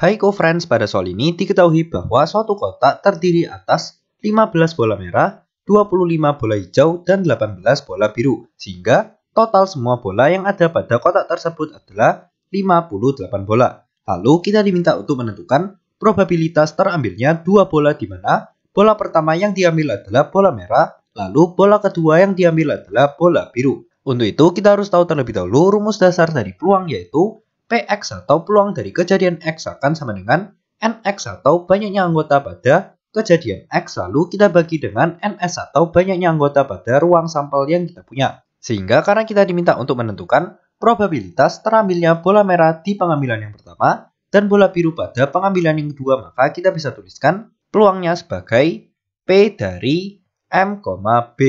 Hai co-friends, pada soal ini diketahui bahwa suatu kotak terdiri atas 15 bola merah, 25 bola hijau, dan 18 bola biru, sehingga total semua bola yang ada pada kotak tersebut adalah 58 bola. Lalu kita diminta untuk menentukan probabilitas terambilnya dua bola di mana bola pertama yang diambil adalah bola merah, lalu bola kedua yang diambil adalah bola biru. Untuk itu kita harus tahu terlebih dahulu rumus dasar dari peluang yaitu PX atau peluang dari kejadian X akan sama dengan NX atau banyaknya anggota pada kejadian X lalu kita bagi dengan NS atau banyaknya anggota pada ruang sampel yang kita punya. Sehingga karena kita diminta untuk menentukan probabilitas terambilnya bola merah di pengambilan yang pertama dan bola biru pada pengambilan yang kedua maka kita bisa tuliskan peluangnya sebagai P dari M, B.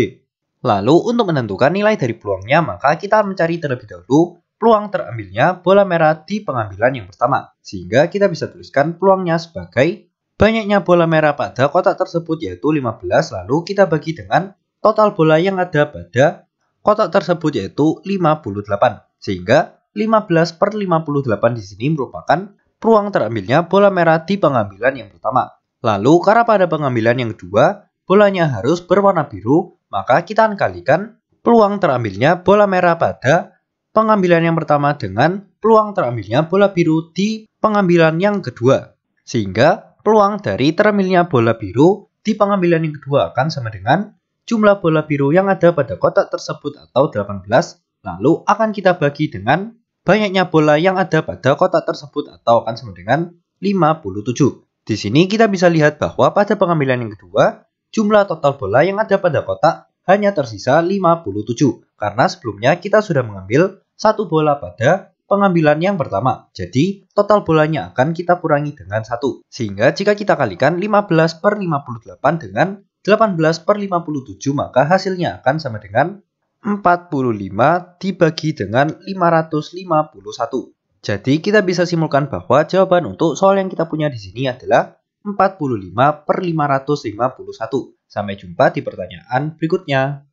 Lalu untuk menentukan nilai dari peluangnya maka kita mencari terlebih dahulu peluang terambilnya bola merah di pengambilan yang pertama. Sehingga kita bisa tuliskan peluangnya sebagai banyaknya bola merah pada kotak tersebut yaitu 15 lalu kita bagi dengan total bola yang ada pada kotak tersebut yaitu 58. Sehingga 15 per 58 di sini merupakan peluang terambilnya bola merah di pengambilan yang pertama. Lalu karena pada pengambilan yang kedua, bolanya harus berwarna biru, maka kita akan kalikan peluang terambilnya bola merah pada pengambilan yang pertama dengan peluang terambilnya bola biru di pengambilan yang kedua. Sehingga peluang dari terambilnya bola biru di pengambilan yang kedua akan sama dengan jumlah bola biru yang ada pada kotak tersebut atau 18, lalu akan kita bagi dengan banyaknya bola yang ada pada kotak tersebut atau akan sama dengan 57. Di sini kita bisa lihat bahwa pada pengambilan yang kedua, jumlah total bola yang ada pada kotak hanya tersisa 57 karena sebelumnya kita sudah mengambil satu bola pada pengambilan yang pertama. Jadi, total bolanya akan kita kurangi dengan satu. Sehingga jika kita kalikan 15 per 58 dengan 18 per 57, maka hasilnya akan sama dengan 45 dibagi dengan 551. Jadi kita bisa simulkan bahwa jawaban untuk soal yang kita punya di sini adalah 45 per 551. Sampai jumpa di pertanyaan berikutnya.